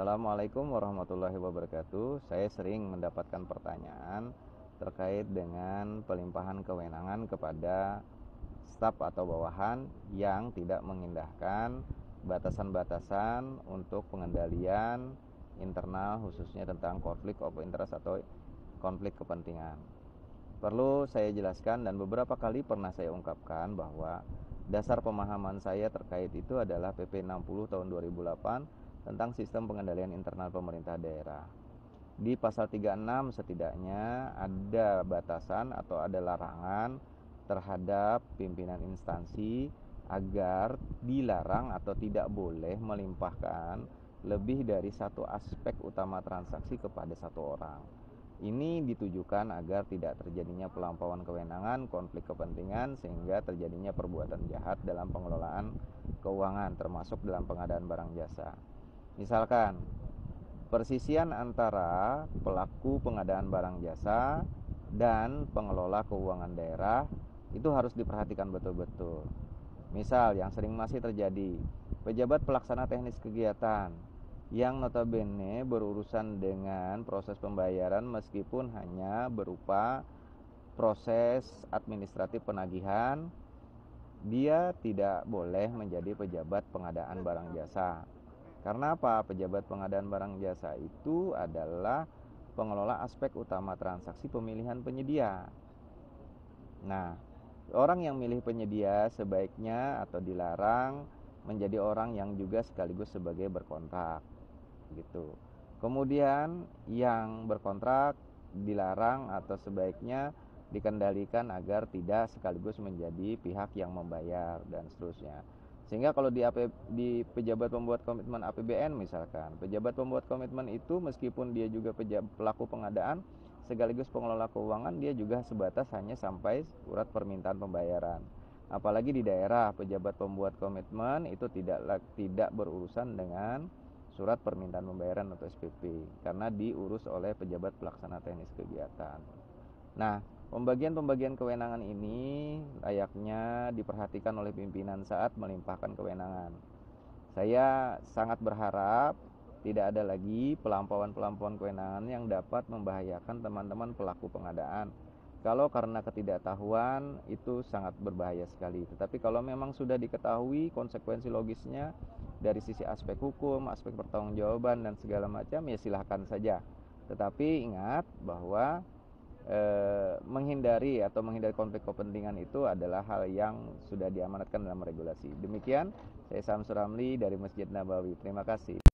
Assalamualaikum warahmatullahi wabarakatuh. Saya sering mendapatkan pertanyaan terkait dengan pelimpahan kewenangan kepada staf atau bawahan yang tidak mengindahkan batasan-batasan untuk pengendalian internal khususnya tentang konflik of interest atau konflik kepentingan. Perlu saya jelaskan dan beberapa kali pernah saya ungkapkan bahwa dasar pemahaman saya terkait itu adalah PP 60 tahun 2008 tentang sistem pengendalian internal pemerintah daerah. Di pasal 36 setidaknya ada batasan atau ada larangan terhadap pimpinan instansi agar dilarang atau tidak boleh melimpahkan lebih dari satu aspek utama transaksi kepada satu orang. Ini ditujukan agar tidak terjadinya pelampauan kewenangan, konflik kepentingan, sehingga terjadinya perbuatan jahat dalam pengelolaan keuangan, termasuk dalam pengadaan barang jasa. Misalkan persisian antara pelaku pengadaan barang jasa dan pengelola keuangan daerah itu harus diperhatikan betul-betul. Misal yang sering masih terjadi, pejabat pelaksana teknis kegiatan yang notabene berurusan dengan proses pembayaran meskipun hanya berupa proses administratif penagihan, dia tidak boleh menjadi pejabat pengadaan barang jasa. Karena apa? Pejabat pengadaan barang jasa itu adalah pengelola aspek utama transaksi pemilihan penyedia. Nah, orang yang milih penyedia sebaiknya atau dilarang menjadi orang yang juga sekaligus sebagai berkontrak. Gitu. Kemudian yang berkontrak dilarang atau sebaiknya dikendalikan agar tidak sekaligus menjadi pihak yang membayar dan seterusnya. Sehingga kalau di, AP, di pejabat pembuat komitmen APBN misalkan, pejabat pembuat komitmen itu meskipun dia juga pejabat, pelaku pengadaan, sekaligus pengelola keuangan dia juga sebatas hanya sampai surat permintaan pembayaran. Apalagi di daerah pejabat pembuat komitmen itu tidak tidak berurusan dengan surat permintaan pembayaran atau SPP karena diurus oleh pejabat pelaksana teknis kegiatan. Nah, Pembagian-pembagian kewenangan ini layaknya diperhatikan oleh pimpinan saat melimpahkan kewenangan. Saya sangat berharap tidak ada lagi pelampauan-pelampauan kewenangan yang dapat membahayakan teman-teman pelaku pengadaan. Kalau karena ketidaktahuan itu sangat berbahaya sekali. Tetapi kalau memang sudah diketahui konsekuensi logisnya dari sisi aspek hukum, aspek pertanggungjawaban dan segala macam ya silahkan saja. Tetapi ingat bahwa e, menghindari atau menghindari konflik kepentingan itu adalah hal yang sudah diamanatkan dalam regulasi. Demikian, saya Sam Ramli dari Masjid Nabawi. Terima kasih.